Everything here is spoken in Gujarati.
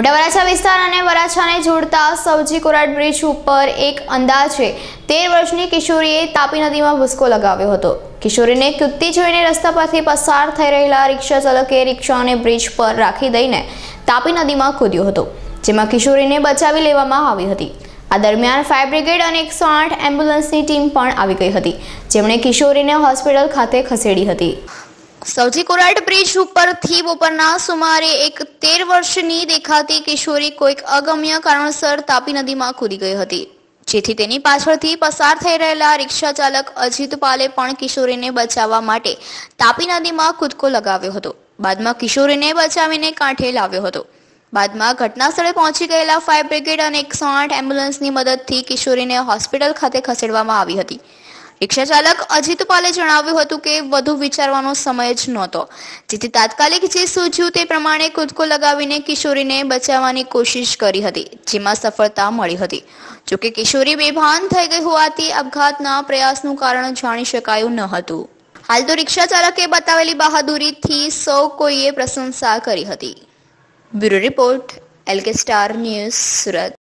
મોટા વરાછા વિસ્તાર અને વરાછાને જોડતા સૌજી કોરાટ બ્રિજ ઉપર એક અંદાજ છે તેર વર્ષની કિશોરીએ તાપી નદીમાં ભૂસકો લગાવ્યો હતો કિશોરીને કૂદતી જોઈને રસ્તા પરથી પસાર થઈ રહેલા રિક્ષા ચાલકે રિક્ષાને બ્રિજ પર રાખી દઈને તાપી નદીમાં કૂદ્યો હતો જેમાં કિશોરીને બચાવી લેવામાં આવી હતી આ દરમિયાન ફાયર બ્રિગેડ અને એકસો આઠ એમ્બ્યુલન્સની ટીમ પણ આવી ગઈ હતી જેમણે કિશોરીને હોસ્પિટલ ખાતે ખસેડી હતી સૌથી કોરાટ બ્રિજ ઉપર ઉપરથી બપોરના સુમારે એક તેર વર્ષની દેખાતી કિશોરી કોઈક અગમ્ય કારણસર તાપી નદીમાં કૂદી ગઈ હતી જેથી તેની પાછળથી પસાર થઈ રહેલા રિક્ષા ચાલક અજીત પાલે પણ કિશોરીને બચાવવા માટે તાપી નદીમાં કૂદકો લગાવ્યો હતો બાદમાં કિશોરીને બચાવીને કાંઠે લાવ્યો હતો બાદમાં ઘટના સ્થળે પહોંચી ગયેલા ફાયર બ્રિગેડ અને એકસો આઠ એમ્બ્યુલન્સની મદદથી કિશોરીને હોસ્પિટલ ખાતે ખસેડવામાં આવી હતી રિક્ષા ચાલક અજીત પાલે જણાવ્યું હતું કે વધુ વિચારવાનો સમય જ નહોતો જેથી તાત્કાલિક જે સૂચવ્યું તે પ્રમાણે કૂદકો લગાવીને કિશોરીને બચાવવાની કોશિશ કરી હતી જેમાં સફળતા મળી હતી જોકે કિશોરી બેભાન થઈ ગઈ હોવાથી આપઘાતના પ્રયાસનું કારણ જાણી શકાયું ન હતું હાલ તો રિક્ષા ચાલકે બતાવેલી બહાદુરીથી સૌ કોઈએ પ્રશંસા કરી હતી bureau report LK star news Surat